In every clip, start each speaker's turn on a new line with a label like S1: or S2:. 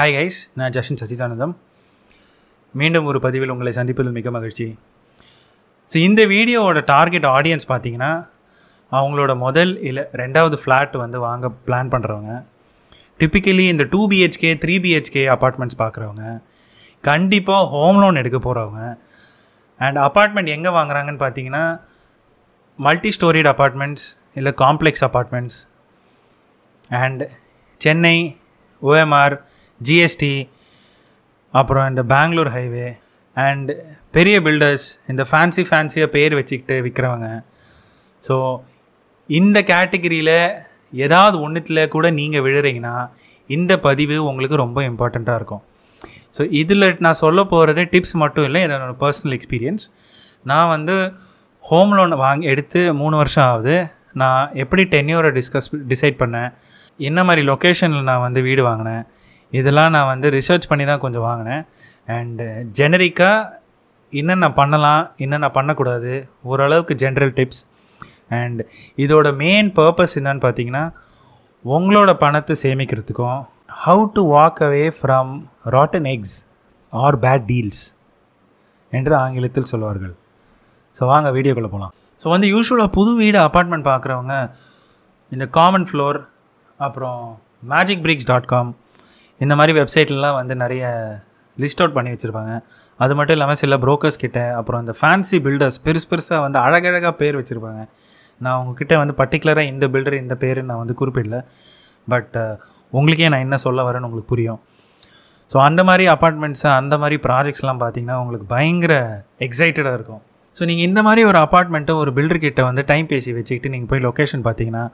S1: hi guys நான் ஜஷின் சசிதானந்தம் மீண்டும் ஒரு பதிவில் உங்களை சந்திப்பதில் மிக மகிழ்ச்சி ஸோ இந்த வீடியோவோட டார்கெட் ஆடியன்ஸ் பார்த்தீங்கன்னா அவங்களோட முதல் இல்லை ரெண்டாவது ஃப்ளாட் வந்து வாங்க பிளான் பண்ணுறவங்க டிப்பிக்கலி இந்த two BHK three BHK apartments பார்க்குறவங்க கண்டிப்பாக ஹோம் லோன் எடுக்க போகிறவங்க அண்ட் அப்பார்ட்மெண்ட் எங்கே வாங்குறாங்கன்னு பார்த்தீங்கன்னா மல்டி ஸ்டோரிட் அப்பார்ட்மெண்ட்ஸ் இல்லை complex apartments and Chennai OMR GST அப்புறம் இந்த பெங்களூர் ஹைவே அண்ட் பெரிய பில்டர்ஸ் இந்த ஃபேன்சி ஃபேன்சியாக பேர் வச்சுக்கிட்டு விற்கிறவங்க ஸோ இந்த கேட்டகிரியில் ஏதாவது ஒன்றுத்தில் கூட நீங்கள் விழுறீங்கன்னா இந்த பதிவு உங்களுக்கு ரொம்ப இம்பார்ட்டண்ட்டாக இருக்கும் ஸோ இதில் நான் சொல்ல போகிறது டிப்ஸ் மட்டும் இல்லை என்னோடய பர்சனல் எக்ஸ்பீரியன்ஸ் நான் வந்து ஹோம் லோன் வாங்கி எடுத்து மூணு வருஷம் ஆகுது நான் எப்படி டென்யூரை டிஸ்கஸ் டிசைட் பண்ணேன் என்ன மாதிரி லொக்கேஷனில் நான் வந்து வீடு வாங்கினேன் இதெல்லாம் நான் வந்து ரிசர்ச் பண்ணி தான் கொஞ்சம் வாங்கினேன் அண்டு ஜெனரிக்காக என்னென்ன பண்ணலாம் என்னென்ன பண்ணக்கூடாது ஓரளவுக்கு ஜென்ரல் டிப்ஸ் அண்ட் இதோட மெயின் பர்பஸ் என்னன்னு பார்த்தீங்கன்னா உங்களோட பணத்தை சேமிக்கிறதுக்கும் how to walk away from rotten eggs or bad deals என்று ஆங்கிலத்தில் சொல்வார்கள் ஸோ வாங்க வீடியோக்குள்ளே போகலாம் ஸோ வந்து யூஸ்வலாக புது வீடு அப்பார்ட்மெண்ட் பார்க்குறவங்க இந்த காமன் ஃப்ளோர் அப்புறம் மேஜிக் பிரிக்ஸ் டாட் காம் இந்த மாதிரி வெப்சைட்லலாம் வந்து நிறைய லிஸ்ட் அவுட் பண்ணி வச்சுருப்பாங்க அது மட்டும் இல்லாமல் சில ப்ரோக்கர்ஸ் கிட்ட அப்புறம் இந்த ஃபேன்சி பில்டர்ஸ் பெருசு பெருசாக வந்து அழகழகாக பேர் வச்சுருப்பாங்க நான் உங்ககிட்ட வந்து பர்டிகுலராக இந்த பில்டர் இந்த பேர் நான் வந்து குறிப்பிடல பட் உங்களுக்கே நான் என்ன சொல்ல வரேன்னு உங்களுக்கு புரியும் ஸோ அந்த மாதிரி அப்பார்ட்மெண்ட்ஸு அந்த மாதிரி ப்ராஜெக்ட்ஸ்லாம் பார்த்தீங்கன்னா உங்களுக்கு பயங்கர எக்ஸைட்டடாக இருக்கும் ஸோ நீங்கள் இந்த மாதிரி ஒரு அப்பார்ட்மெண்ட்டை ஒரு கிட்ட வந்து டைம் பேசி வச்சுக்கிட்டு நீங்கள் போய் லொக்கேஷன் பார்த்தீங்கன்னா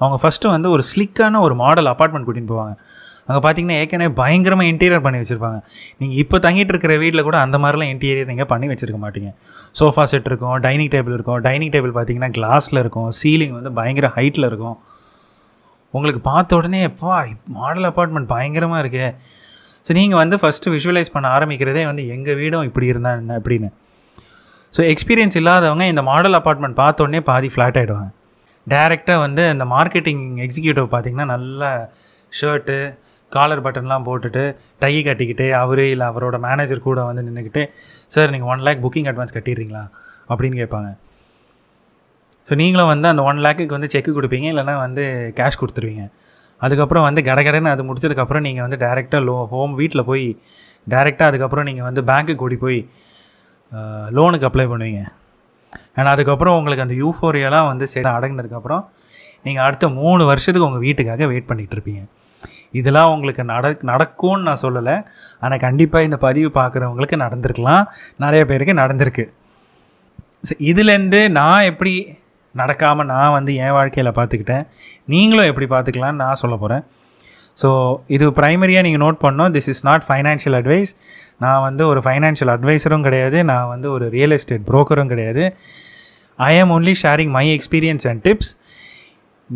S1: அவங்க ஃபஸ்ட்டு வந்து ஒரு ஸ்லிக்கான ஒரு மாடல் அப்பார்ட்மெண்ட் கூட்டின்னு போவாங்க அங்கே பார்த்தீங்கன்னா ஏற்கனவே பயங்கரமாக இன்டீரியர் பண்ணி வச்சுருப்பாங்க நீங்கள் இப்போ தங்கிட்டு இருக்கிற வீட்டில் கூட அந்த மாதிரிலாம் இன்டீரியர் நீங்கள் பண்ணி வச்சுருக்க மாட்டீங்க சோஃபா செட் இருக்கும் டைனிங் டேபிள் இருக்கும் டைனிங் டேபிள் பார்த்தீங்கன்னா கிளாஸில் இருக்கும் சீலிங் வந்து பயங்கர ஹைட்டில் இருக்கும் உங்களுக்கு பார்த்த உடனே எப்பா மாடல் அப்பார்ட்மெண்ட் பயங்கரமாக இருக்கே ஸோ நீங்கள் வந்து ஃபஸ்ட்டு விஷுவலைஸ் பண்ண ஆரம்பிக்கிறதே வந்து எங்கள் வீடும் இப்படி இருந்தா என்ன அப்படின்னு ஸோ எக்ஸ்பீரியன்ஸ் இல்லாதவங்க இந்த மாடல் அப்பார்ட்மெண்ட் உடனே பாதி ஃப்ளாட் ஆகிடுவாங்க டேரெக்டாக வந்து இந்த மார்க்கெட்டிங் எக்ஸிக்யூட்டிவ் பார்த்திங்கன்னா நல்ல ஷர்ட்டு காலர் பட்டன்லாம் போட்டுட்டு டை கட்டிக்கிட்டு அவரே இல்லை அவரோட மேனேஜர் கூட வந்து நின்றுக்கிட்டு சார் நீங்கள் ஒன் லேக் புக்கிங் அட்வான்ஸ் கட்டிடுறீங்களா அப்படின்னு கேட்பாங்க ஸோ நீங்களும் வந்து அந்த ஒன் லேக்குக்கு வந்து செக்கு கொடுப்பீங்க இல்லைனா வந்து கேஷ் கொடுத்துருவீங்க அதுக்கப்புறம் வந்து கடகடன்னு அது முடிச்சதுக்கப்புறம் நீங்கள் வந்து டேரெக்டாக லோ ஹோம் வீட்டில் போய் டேரெக்டாக அதுக்கப்புறம் நீங்கள் வந்து பேங்க்குக்கு கூடி போய் லோனுக்கு அப்ளை பண்ணுவீங்க ஏன்னா அதுக்கப்புறம் உங்களுக்கு அந்த யூஃபோரியெல்லாம் வந்து சரி அடங்கினதுக்கப்புறம் நீங்கள் அடுத்த மூணு வருஷத்துக்கு உங்கள் வீட்டுக்காக வெயிட் பண்ணிகிட்ருப்பீங்க இதெல்லாம் உங்களுக்கு நட நடக்கும்னு நான் சொல்லலை ஆனால் கண்டிப்பாக இந்த பதிவு பார்க்குறவங்களுக்கு நடந்திருக்கலாம் நிறைய பேருக்கு நடந்திருக்கு ஸோ இதுலேருந்து நான் எப்படி நடக்காமல் நான் வந்து என் வாழ்க்கையில் பார்த்துக்கிட்டேன் நீங்களும் எப்படி பார்த்துக்கலான்னு நான் சொல்ல போகிறேன் ஸோ இது ப்ரைமரியாக நீங்கள் நோட் பண்ணோம் this is not financial advice நான் வந்து ஒரு ஃபைனான்ஷியல் அட்வைஸரும் கிடையாது நான் வந்து ஒரு ரியல் எஸ்டேட் ப்ரோக்கரும் கிடையாது I am only sharing my experience and tips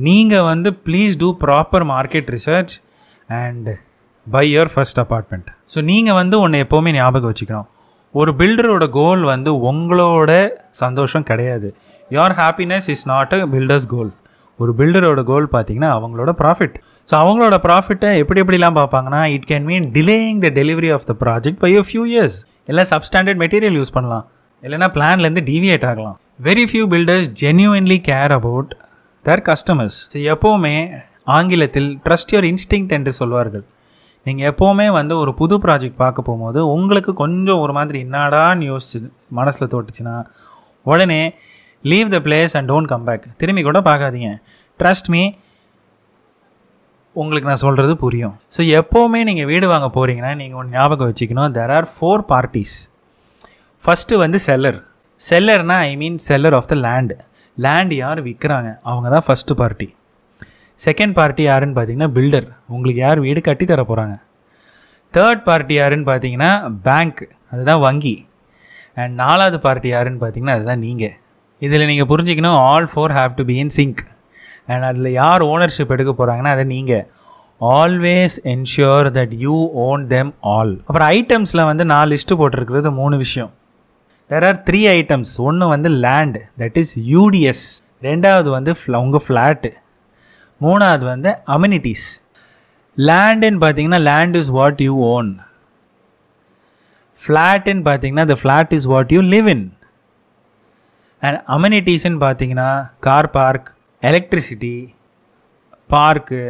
S1: நீங்கள் வந்து please do proper market research and buy your first apartment so நீங்கள் வந்து உன்னை எப்போவுமே ஞாபகம் வச்சுக்கணும் ஒரு பில்டரோட கோல் வந்து உங்களோட சந்தோஷம் கிடையாது your happiness is not a builder's goal ஒரு பில்டரோட கோல் பார்த்தீங்கன்னா அவங்களோட ப்ராஃபிட் ஸோ அவங்களோட ப்ராஃபிட்டை எப்படி எப்படிலாம் பார்ப்பாங்கன்னா it can mean delaying the delivery of the project by a few years இல்லை சப்ஸ்டாண்டர்ட் மெட்டீரியல் யூஸ் பண்ணலாம் இல்லைன்னா பிளான்லேருந்து டிவியேட் ஆகலாம் very few builders genuinely care about their customers so எப்போவுமே ஆங்கிலத்தில் ட்ரஸ்ட் யுவர் இன்ஸ்டிங் என்று சொல்வார்கள் நீங்கள் எப்போவுமே வந்து ஒரு புது ப்ராஜெக்ட் பார்க்க போகும்போது உங்களுக்கு கொஞ்சம் ஒரு மாதிரி என்னடான்னு யோசிச்சு மனசில் தோட்டுச்சுன்னா உடனே leave the place and don't come back திரும்பி கூட பார்க்காதீங்க ட்ரஸ்ட் மீ உங்களுக்கு நான் சொல்கிறது புரியும் ஸோ எப்போவுமே நீங்கள் வீடு வாங்க போகிறீங்கன்னா நீங்கள் ஒன்று ஞாபகம் வச்சுக்கணும் there are four parties first வந்து செல்லர் செல்லர்னால் I mean seller of the land land யார் விற்கிறாங்க அவங்க தான் ஃபஸ்ட்டு பார்ட்டி செகண்ட் பார்ட்டி யாருன்னு பார்த்தீங்கன்னா பில்டர் உங்களுக்கு யார் வீடு கட்டி தர போகிறாங்க தேர்ட் பார்ட்டி யாருன்னு பார்த்தீங்கன்னா பேங்க் அதுதான் வங்கி அண்ட் நாலாவது பார்ட்டி யாருன்னு பார்த்தீங்கன்னா அதுதான் நீங்கள் இதில் நீங்கள் புரிஞ்சிக்கணும் all four have to be in sync and அதில் யார் ஓனர்ஷிப் எடுக்க போகிறாங்கன்னா அதை நீங்கள் always ensure that you own them all அப்புறம் ஐட்டம்ஸில் வந்து நான் லிஸ்ட்டு போட்டிருக்கிறது மூணு விஷயம் தெர் ஆர் த்ரீ ஐட்டம்ஸ் ஒன்று வந்து லேண்ட் தட் இஸ் யூடிஎஸ் ரெண்டாவது வந்து உங்கள் ஃப்ளாட்டு மூணாவது வந்து அம்யூனிட்டிஸ் லேண்டுன்னு பார்த்தீங்கன்னா land is what you own ஃப்ளாட்டுன்னு பார்த்தீங்கன்னா the flat is what you live in and அம்யூனிட்டிஸ்ன்னு பார்த்தீங்கன்னா கார் பார்க் எலக்ட்ரிசிட்டி பார்க்கு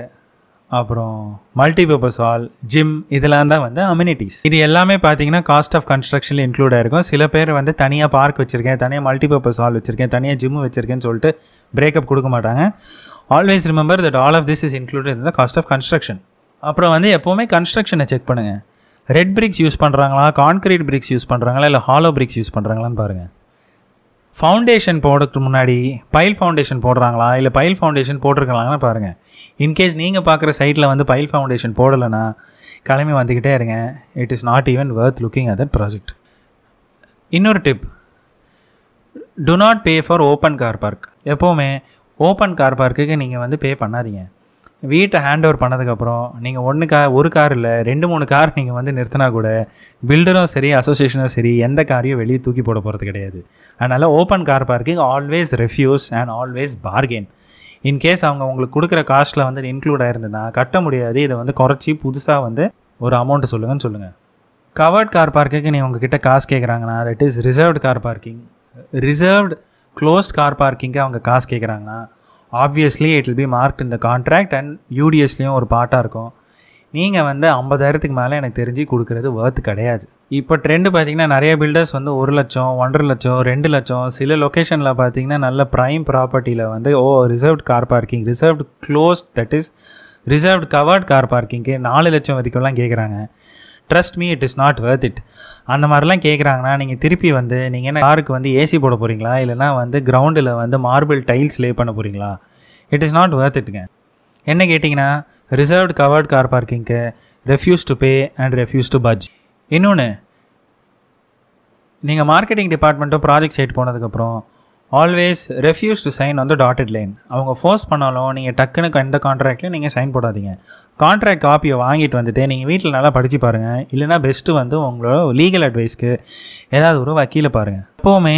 S1: அப்புறம் மல்டிபர்பஸ் ஹால் ஜிம் இதெல்லாம் தான் வந்து அம்யூனிட்டிஸ் இது எல்லாமே பார்த்தீங்கன்னா காஸ்ட் ஆஃப் கன்ஸ்ட்ரக்ஷனில் இன்க்ளூட் ஆயிருக்கும் சில பேர் வந்து தனியாக பார்க் வச்சுருக்கேன் தனியாக மல்டிபர்பஸ் ஹால் வச்சுருக்கேன் தனியாக ஜிம்மு வச்சுருக்கேன்னு சொல்லிட்டு பிரேக்கப் கொடுக்க மாட்டாங்க always remember that all of this is included in the cost of construction அப்புறம் வந்து எப்போவுமே கன்ஸ்ட்ரக்ஷனை செக் பண்ணுங்கள் ரெட் பிரிக்ஸ் யூஸ் பண்ணுறாங்களா கான்க்ரீட் பிரிக்ஸ் யூஸ் பண்ணுறாங்களா இல்லை ஹாலோ பிரிக்ஸ் யூஸ் பண்ணுறாங்களான்னு பாருங்கள் ஃபவுண்டேஷன் போடுறதுக்கு முன்னாடி பைல் ஃபவுண்டேஷன் போடுறாங்களா இல்லை பைல் ஃபவுண்டேஷன் போட்டிருக்கலாங்கன்னு பாருங்கள் இன்கேஸ் நீங்கள் பார்க்குற சைட்டில் வந்து பைல் ஃபவுண்டேஷன் போடலைன்னா கிளம்பி வந்துக்கிட்டே இருங்க it is not even worth looking at that project இன்னொரு tip to not pay for open car park எப்போவுமே ஓப்பன் கார் பார்க்குக்கு நீங்கள் வந்து பே பண்ணாதீங்க வீட்டை ஹேண்ட் ஓவர் பண்ணதுக்கப்புறம் நீங்கள் ஒன்று கார் ஒரு கார் இல்லை ரெண்டு மூணு கார் நீங்கள் வந்து நிறுத்தினா கூட பில்டரும் சரி அசோசியேஷனும் சரி எந்த காரையும் வெளியே தூக்கி போட போகிறது கிடையாது அதனால் open car parking always refuse and always bargain in case அவங்க உங்களுக்கு கொடுக்குற காஸ்ட்டில் வந்து இன்க்ளூட் ஆயிருந்ததுன்னா கட்ட முடியாது இதை வந்து குறைச்சி புதுசாக வந்து ஒரு அமௌண்ட்டு சொல்லுங்கன்னு சொல்லுங்கள் கவர்ட் கார் பார்க்குக்கு நீ உங்ககிட்ட காசு கேட்குறாங்கன்னா that is reserved car parking reserved closed car பார்க்கிங்க்கு அவங்க காசு கேட்குறாங்கன்னா obviously it will be mark இந்த கான்ட்ராக்ட் அண்ட் யூடிஎஸ்லேயும் ஒரு பாட்டாக இருக்கும் நீங்கள் வந்து ஐம்பதாயிரத்துக்கு மேலே எனக்கு தெரிஞ்சு கொடுக்குறது ஒர்த்து கிடையாது இப்போ ட்ரெண்டு பார்த்திங்கன்னா நிறைய பில்டர்ஸ் வந்து ஒரு லட்சம் ஒன்றரை லட்சம் ரெண்டு லட்சம் சில லொக்கேஷனில் பார்த்திங்கன்னா நல்ல ப்ரைம் ப்ராப்பர்ட்டியில் வந்து oh reserved car parking reserved close that is reserved covered car பார்க்கிங்க்கு நாலு லட்சம் வரைக்கும்லாம் கேட்குறாங்க trust me it is not worth it அந்த மாதிரிலாம் கேட்குறாங்கன்னா நீங்கள் திருப்பி வந்து நீங்கள் என்ன காருக்கு வந்து ஏசி போட போகிறீங்களா இல்லைனா வந்து கிரவுண்டில் வந்து மார்பிள் டைல்ஸ் லே பண்ண போகிறீங்களா இட் இஸ் நாட் வேர்த் இட்டுங்க என்ன கேட்டிங்கன்னா ரிசர்வ்டு கவர்ட் கார் பார்க்கிங்க்கு refuse to pay and refuse to budge இன்னொன்று நீங்கள் மார்க்கெட்டிங் டிபார்ட்மெண்ட்டும் ப்ராஜெக்ட் சைட் போனதுக்கப்புறம் always refuse to sign on the dotted line அவங்க ஃபோர்ஸ் பண்ணாலும் நீங்கள் டக்குன்னு எந்த கான்ட்ராக்ட்லையும் நீங்கள் சைன் போடாதீங்க கான்ட்ராக்ட் காப்பியை வாங்கிட்டு வந்துட்டு நீங்கள் வீட்டில் நல்லா படித்து பாருங்கள் இல்லைனா பெஸ்ட்டு வந்து உங்களோட லீகல் அட்வைஸ்க்கு ஏதாவது ஒரு வக்கீலை பாருங்கள் எப்போவுமே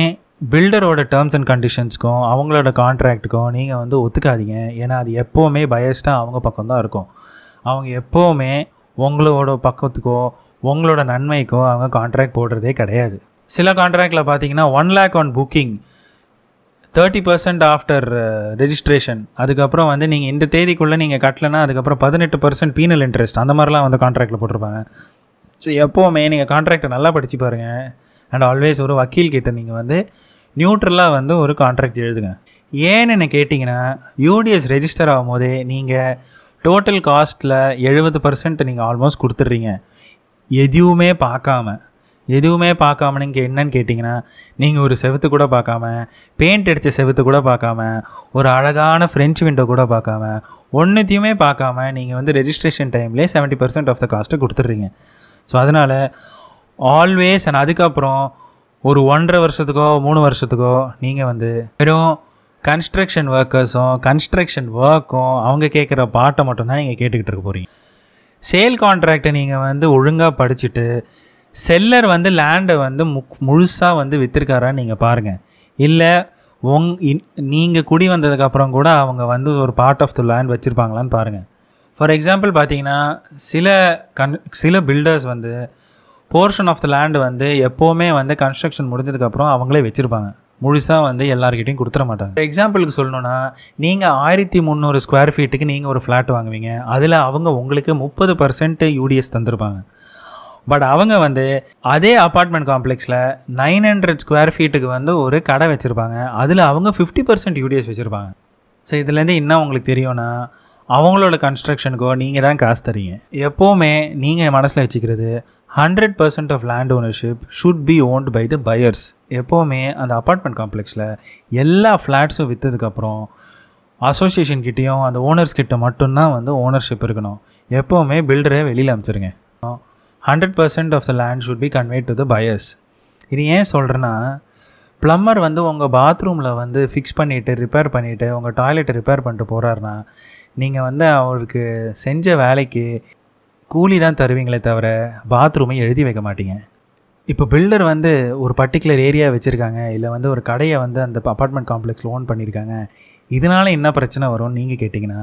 S1: பில்டரோட டேர்ம்ஸ் அண்ட் கண்டிஷன்ஸ்க்கும் அவங்களோட கான்ட்ராக்ட்டுக்கும் நீங்கள் வந்து ஒத்துக்காதீங்க ஏன்னா அது எப்போவுமே பயஸ்டாக அவங்க பக்கம் தான் இருக்கும் அவங்க எப்போவுமே உங்களோட பக்கத்துக்கோ உங்களோட நன்மைக்கோ அவங்க கான்ட்ராக்ட் போடுறதே கிடையாது சில கான்ட்ராக்டில் பார்த்தீங்கன்னா one lakh on booking thirty percent after registration அதுக்கப்புறம் வந்து நீங்கள் இந்த தேதிக்குள்ளே நீங்கள் கட்டலைன்னா அதுக்கப்புறம் பதினெட்டு பர்சன்ட் பீனல் இன்ட்ரெஸ்ட் அந்த மாதிரிலாம் வந்து கான்ட்ராக்டில் போட்டிருப்பாங்க ஸோ எப்போவுமே நீங்கள் கான்ட்ராக்டை நல்லா படித்து பாருங்கள் அண்ட் ஆல்வேஸ் ஒரு வக்கீல் கிட்ட நீங்கள் வந்து நியூட்ரலாக வந்து ஒரு கான்ட்ராக்ட் எழுதுங்க ஏன்னு கேட்டிங்கன்னா யூடிஎஸ் ரெஜிஸ்டர் ஆகும் போதே நீங்கள் டோட்டல் காஸ்ட்டில் எழுபது பர்சன்ட் நீங்கள் ஆல்மோஸ்ட் கொடுத்துட்றீங்க எதுவுமே பார்க்காம எதுவுமே பார்க்காம நீங்கள் என்னன்னு கேட்டிங்கன்னா நீங்கள் ஒரு செவத்து கூட பார்க்காம பெயிண்ட் அடித்த செவத்து கூட பார்க்காம ஒரு அழகான ஃப்ரெஞ்ச் விண்டோ கூட பார்க்காம ஒன்றுத்தையுமே பார்க்காம நீங்கள் வந்து ரெஜிஸ்ட்ரேஷன் டைம்லேயே செவன்ட்டி பர்சன்ட் ஆஃப் த காஸ்ட்டை கொடுத்துட்றீங்க ஸோ அதனால் ஆல்வேஸ் அண்ட் அதுக்கப்புறம் ஒரு ஒன்றரை வருஷத்துக்கோ மூணு வருஷத்துக்கோ நீங்கள் வந்து வெறும் கன்ஸ்ட்ரக்ஷன் ஒர்க்கர்ஸும் கன்ஸ்ட்ரக்ஷன் ஒர்க்கும் அவங்க கேட்குற பாட்டை மட்டும்தான் நீங்கள் கேட்டுக்கிட்டு இருக்க போகிறீங்க சேல் கான்ட்ராக்டை நீங்கள் வந்து ஒழுங்காக படிச்சுட்டு செல்லர் வந்து லேண்டை வந்து மு முழுசாக வந்து விற்றுருக்காரான்னு நீங்கள் பாருங்கள் இல்லை உங் நீங்கள் குடி வந்ததுக்கப்புறம் கூட அவங்க வந்து ஒரு பார்ட் ஆஃப் த லேண்ட் வச்சுருப்பாங்களான்னு பாருங்கள் ஃபார் எக்ஸாம்பிள் பார்த்தீங்கன்னா சில கன் சில பில்டர்ஸ் வந்து போர்ஷன் ஆஃப் த லேண்டு வந்து எப்போவுமே வந்து கன்ஸ்ட்ரக்ஷன் முடிஞ்சதுக்கப்புறம் அவங்களே வச்சுருப்பாங்க முழுசாக வந்து எல்லாருக்கிட்டையும் கொடுத்துட மாட்டாங்க எக்ஸாம்பிளுக்கு சொல்லணுன்னா நீங்கள் ஆயிரத்தி முந்நூறு ஸ்கொயர் ஃபீட்டுக்கு நீங்கள் ஒரு ஃப்ளாட் வாங்குவீங்க அதில் அவங்க உங்களுக்கு முப்பது பர்சன்ட் யூடிஎஸ் தந்திருப்பாங்க பட் அவங்க வந்து அதே அப்பார்ட்மெண்ட் காம்ப்ளெக்ஸில் நைன் ஹண்ட்ரட் ஸ்கொயர் ஃபீட்டுக்கு வந்து ஒரு கடை வச்சுருப்பாங்க அதில் அவங்க ஃபிஃப்டி பர்சன்ட் யூடிஎஸ் வச்சுருப்பாங்க ஸோ இதுலேருந்து என்ன உங்களுக்கு தெரியும்னா அவங்களோட கன்ஸ்ட்ரக்ஷனுக்கோ நீங்கள் தான் காசு தரீங்க எப்போவுமே நீங்கள் மனசில் வச்சுக்கிறது hundred percent of land ownership should be owned by the buyers எப்போவுமே அந்த அப்பார்ட்மெண்ட் காம்ப்ளெக்ஸில் எல்லா ஃப்ளாட்ஸும் விற்றதுக்கப்புறம் கிட்டேயும் அந்த ஓனர்ஸ் கிட்ட மட்டும்தான் வந்து ஓனர்ஷிப் இருக்கணும் எப்போவுமே பில்டரை வெளியில் அமைச்சிருங்க hundred percent of the land should be convey to the buyers இது ஏன் சொல்கிறேன்னா ப்ளம்மர் வந்து உங்கள் பாத்ரூமில் வந்து ஃபிக்ஸ் பண்ணிவிட்டு ரிப்பேர் பண்ணிவிட்டு உங்கள் டாய்லெட்டை ரிப்பேர் பண்ணிட்டு போகிறாருன்னா நீங்கள் வந்து அவருக்கு செஞ்ச வேலைக்கு கூலி தான் தருவீங்களே தவிர பாத்ரூமை எழுதி வைக்க மாட்டீங்க இப்போ பில்டர் வந்து ஒரு பர்டிகுலர் ஏரியா வச்சுருக்காங்க இல்லை வந்து ஒரு கடையை வந்து அந்த அப்பார்ட்மெண்ட் காம்ப்ளெக்ஸில் ஓன் பண்ணியிருக்காங்க இதனால் என்ன பிரச்சனை வரும்னு நீங்கள் கேட்டிங்கன்னா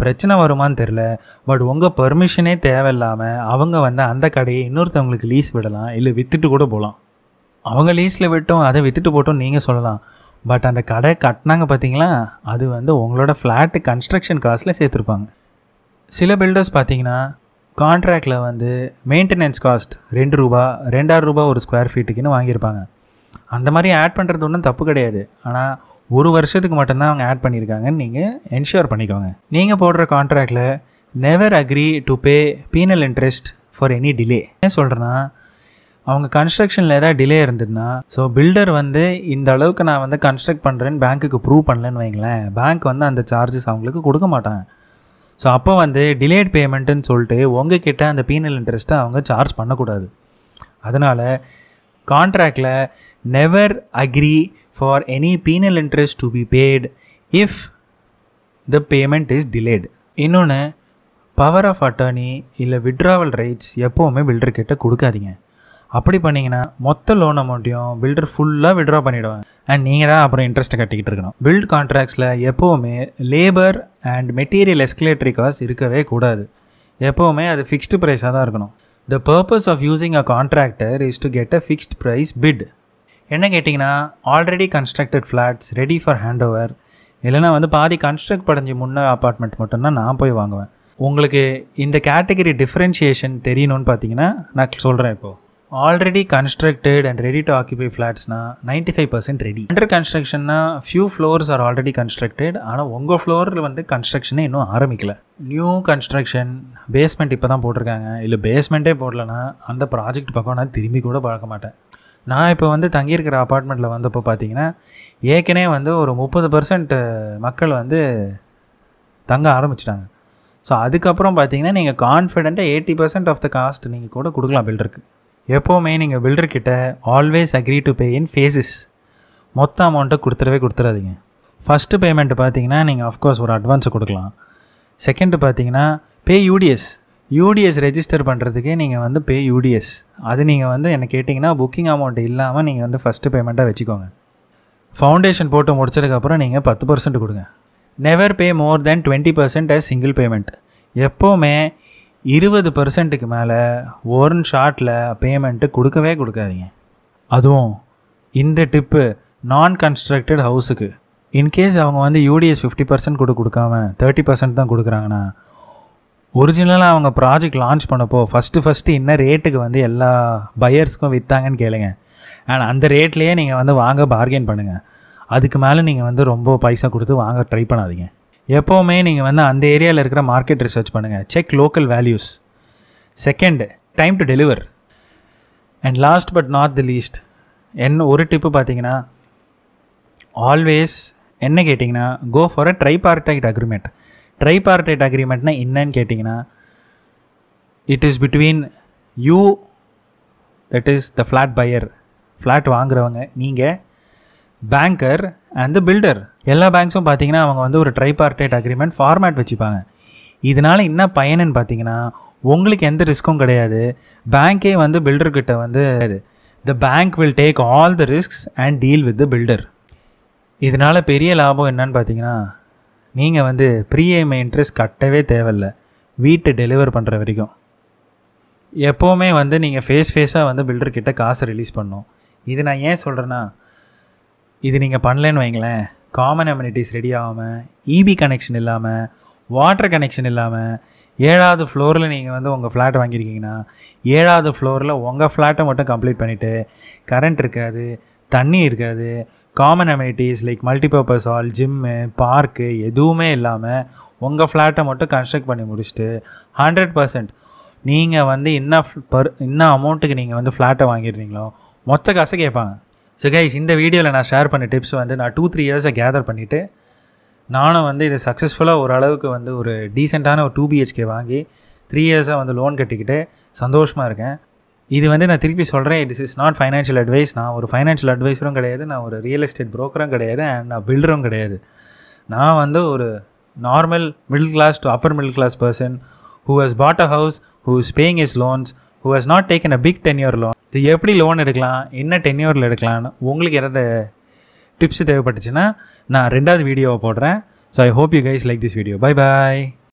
S1: பிரச்சனை வருமானு தெரில பட் உங்கள் பர்மிஷனே தேவையில்லாமல் அவங்க வந்து அந்த கடையை இன்னொருத்தவங்களுக்கு லீஸ் விடலாம் இல்லை விற்றுட்டு கூட போகலாம் அவங்க லீஸில் விட்டோம் அதை விற்றுட்டு போட்டோம் நீங்கள் சொல்லலாம் பட் அந்த கடை கட்டினாங்க பார்த்தீங்களா அது வந்து உங்களோட ஃப்ளாட்டு கன்ஸ்ட்ரக்ஷன் காஸ்ட்டில் சேர்த்துருப்பாங்க சில பில்டர்ஸ் பார்த்தீங்கன்னா கான்ட்ராக்டில் வந்து மெயின்டெனன்ஸ் காஸ்ட் ரெண்டு ரூபா ரெண்டாயிரம் ரூபா ஒரு ஸ்கொயர் ஃபீட்டுக்குன்னு வாங்கியிருப்பாங்க அந்த மாதிரி ஆட் பண்ணுறது ஒன்றும் தப்பு கிடையாது ஆனால் ஒரு வருஷத்துக்கு மட்டும்தான் அவங்க ஆட் பண்ணியிருக்காங்கன்னு நீங்கள் என்ஷூர் பண்ணிக்கோங்க நீங்கள் போடுற கான்ட்ராக்டில் never agree to pay penal interest for any delay ஏன் சொல்கிறேன்னா அவங்க கன்ஸ்ட்ரக்ஷனில் ஏதாவது டிலே இருந்ததுன்னா ஸோ பில்டர் வந்து இந்த அளவுக்கு நான் வந்து கன்ஸ்ட்ரக்ட் பண்ணுறேன்னு பேங்க்குக்கு ப்ரூவ் பண்ணலன்னு வைங்களேன் பேங்க் வந்து அந்த சார்ஜஸ் அவங்களுக்கு கொடுக்க மாட்டாங்க ஸோ அப்போ வந்து டிலேட் பேமெண்ட்டுன்னு சொல்லிட்டு உங்ககிட்ட அந்த பீனல் இன்ட்ரெஸ்ட்டை அவங்க சார்ஜ் பண்ணக்கூடாது அதனால் கான்ட்ராக்டில் never agree for any penal interest to be paid if the payment is delayed இன்னொன்று பவர் ஆஃப் அட்டர்னி இல்லை விட்ராவல் ரைட்ஸ் எப்போவுமே பில்டர் பில்டர்கிட்ட கொடுக்காதீங்க அப்படி பண்ணிங்கன்னா மொத்த லோன் அமௌண்ட்டையும் பில்டர் ஃபுல்லாக விட்ரா பண்ணிவிடுவாங்க அண்ட் நீங்கள் தான் அப்புறம் இன்ட்ரெஸ்ட்டை கட்டிக்கிட்டு இருக்கணும் பில்ட் கான்ட்ராக்ட்ஸில் எப்போவுமே labour and material escalatory cost இருக்கவே கூடாது எப்போவுமே அது ஃபிக்ஸ்டு ப்ரைஸாக தான் இருக்கணும் the purpose of using a contractor is to get a fixed price bid என்ன கேட்டிங்கன்னா already constructed flats ready for hand over இல்லைனா வந்து பாதி கன்ஸ்ட்ரக்ட் படைஞ்சி முன்ன அப்பார்ட்மெண்ட் மட்டும்தான் நான் போய் வாங்குவேன் உங்களுக்கு இந்த கேட்டகரி டிஃப்ரென்ஷியேஷன் தெரியணும்னு பார்த்தீங்கன்னா நான் சொல்கிறேன் இப்போது already constructed and ready to occupy ஃப்ளாட்ஸ்னா ninety five percent ready under கன்ஸ்ட்ரக்ஷன்னா few floors are already constructed ஆனால் உங்கள் ஃப்ளோரில் வந்து கன்ஸ்ட்ரக்ஷனே இன்னும் ஆரம்பிக்கல நியூ கன்ஸ்ட்ரக்ஷன் பேஸ்மெண்ட் இப்போ தான் போட்டிருக்காங்க இல்லை பேஸ்மெண்ட்டே போடலன்னா அந்த ப்ராஜெக்ட் பக்கம் நான் திரும்பி கூட பழக்க மாட்டேன் நான் இப்போ வந்து தங்கியிருக்கிற அப்பார்ட்மெண்ட்டில் வந்தப்போ பார்த்தீங்கன்னா ஏற்கனவே வந்து ஒரு முப்பது பர்சன்ட் மக்கள் வந்து தங்க ஆரம்பிச்சிட்டாங்க ஸோ அதுக்கப்புறம் பார்த்தீங்கன்னா நீங்கள் கான்ஃபிடெண்ட்டாக eighty percent of the cost நீங்கள் கூட கொடுக்கலாம் பில்டருக்கு எப்போவுமே நீங்கள் பில்டர்கிட்ட always agree to pay in phases மொத்த அமௌண்ட்டை கொடுத்துடவே கொடுத்துடாதீங்க ஃபஸ்ட்டு பேமெண்ட்டு பார்த்தீங்கன்னா நீங்கள் அஃப்கோர்ஸ் ஒரு அட்வான்ஸை கொடுக்கலாம் செகண்டு பார்த்தீங்கன்னா பே யூடிஎஸ் யூடிஎஸ் ரெஜிஸ்டர் பண்ணுறதுக்கே நீங்கள் வந்து பே யூடிஎஸ் அது நீங்கள் வந்து என்ன கேட்டிங்கன்னா புக்கிங் அமௌண்ட் இல்லாமல் நீங்கள் வந்து ஃபஸ்ட்டு பேமெண்ட்டாக வச்சுக்கோங்க ஃபவுண்டேஷன் போட்டு முடிச்சதுக்கப்புறம் நீங்கள் பத்து பர்சன்ட் கொடுங்க never pay more than twenty percent as single payment எப்போவுமே இருபது பர்சன்ட்டுக்கு மேலே ஒரு ஷாட்டில் பேமெண்ட்டு கொடுக்கவே கொடுக்காதீங்க அதுவும் இந்த டிப்பு நான் கன்ஸ்ட்ரக்டட் ஹவுஸுக்கு இன்கேஸ் அவங்க வந்து யூடிஎஸ் ஃபிஃப்டி பர்சன்ட் கூட கொடுக்காம தேர்ட்டி பர்சன்ட் தான் கொடுக்குறாங்கன்னா ஒரிஜினலாக அவங்க ப்ராஜெக்ட் லான்ச் பண்ணப்போ ஃபஸ்ட்டு ஃபஸ்ட்டு என்ன ரேட்டுக்கு வந்து எல்லா பையர்ஸ்க்கும் விற்றாங்கன்னு கேளுங்க அண்ட் அந்த ரேட்லேயே நீங்கள் வந்து வாங்க பார்கெயின் பண்ணுங்கள் அதுக்கு மேலே நீங்கள் வந்து ரொம்ப பைசா கொடுத்து வாங்க ட்ரை பண்ணாதீங்க எப்போவுமே நீங்கள் வந்து அந்த ஏரியாவில் இருக்கிற மார்க்கெட் ரிசர்ச் பண்ணுங்கள் check local values second time to deliver and last but not the least என்ன ஒரு டிப்பு பார்த்தீங்கன்னா ஆல்வேஸ் என்ன கேட்டிங்கன்னா go for a tri part agreement tripartite அக்ரிமெண்ட்னா என்னன்னு கேட்டிங்கன்னா it is between you that is the flat buyer flat வாங்குறவங்க நீங்கள் பேங்கர் அண்ட் த பில்டர் எல்லா பேங்க்ஸும் பார்த்தீங்கன்னா அவங்க வந்து ஒரு ட்ரைபார்டைட் அக்ரிமெண்ட் ஃபார்மேட் வச்சுப்பாங்க இதனால் என்ன பயனுன்னு பார்த்தீங்கன்னா உங்களுக்கு எந்த ரிஸ்க்கும் கிடையாது பேங்க்கே வந்து பில்டர்கிட்ட வந்து the bank will take all the risks and deal with the builder இதனால் பெரிய லாபம் என்னன்னு பார்த்தீங்கன்னா நீங்கள் வந்து ப்ரீஎம்ஐ இன்ட்ரெஸ்ட் கட்டவே தேவையில்ல வீட்டு டெலிவர் பண்ணுற வரைக்கும் எப்போவுமே வந்து நீங்கள் ஃபேஸ் ஃபேஸாக வந்து பில்டர்கிட்ட காசு ரிலீஸ் பண்ணும் இது நான் ஏன் சொல்கிறேன்னா இது நீங்கள் பண்ணலன்னு வைங்களேன் காமன் அம்யூனிட்டிஸ் ரெடி ஆகாமல் இபி கனெக்ஷன் இல்லாமல் வாட்டர் கனெக்ஷன் இல்லாமல் ஏழாவது ஃப்ளோரில் நீங்கள் வந்து உங்கள் ஃப்ளாட் வாங்கியிருக்கீங்கன்னா ஏழாவது ஃப்ளோரில் உங்கள் ஃப்ளாட்டை மட்டும் கம்ப்ளீட் பண்ணிவிட்டு கரண்ட் இருக்காது தண்ணி இருக்காது common amenities like multipurpose hall gym park எதுவுமே இல்லாமல் உங்கள் ஃப்ளாட்டை மட்டும் கன்ஸ்ட்ரக்ட் பண்ணி முடிச்சுட்டு ஹண்ட்ரட் பர்சன்ட் நீங்கள் வந்து என்ன பர் என்ன அமௌண்ட்டுக்கு நீங்கள் வந்து ஃப்ளாட்டை வாங்கிடுறீங்களோ மொத்த காசு கேட்பாங்க ஸோ கைஸ் இந்த வீடியோவில் நான் ஷேர் பண்ண டிப்ஸ் வந்து நான் டூ த்ரீ இயர்ஸை கேதர் பண்ணிவிட்டு நானும் வந்து இதை சக்ஸஸ்ஃபுல்லாக ஓரளவுக்கு வந்து ஒரு டீசெண்டான ஒரு டூ பிஹெச்கே வாங்கி த்ரீ இயர்ஸாக வந்து லோன் கட்டிக்கிட்டு சந்தோஷமாக இருக்கேன் இது வந்து நான் திருப்பி சொல்கிறேன் this is not financial advice நான் ஒரு ஃபைனான்ஷியல் அட்வைஸரும் கிடையாது நான் ஒரு ரியல் எஸ்டேட் ப்ரோக்கரும் கிடையாது அண்ட் நான் பில்டரும் கிடையாது நான் வந்து ஒரு normal middle class to upper middle class person who has bought a house who is paying is loans who has not taken a big tenure loan இது எப்படி லோன் எடுக்கலாம் என்ன டென்யூரில் எடுக்கலாம்னு உங்களுக்கு எதாவது டிப்ஸ் தேவைப்பட்டுச்சுன்னா நான் ரெண்டாவது வீடியோவை போடுறேன் so I hope you guys like this video bye bye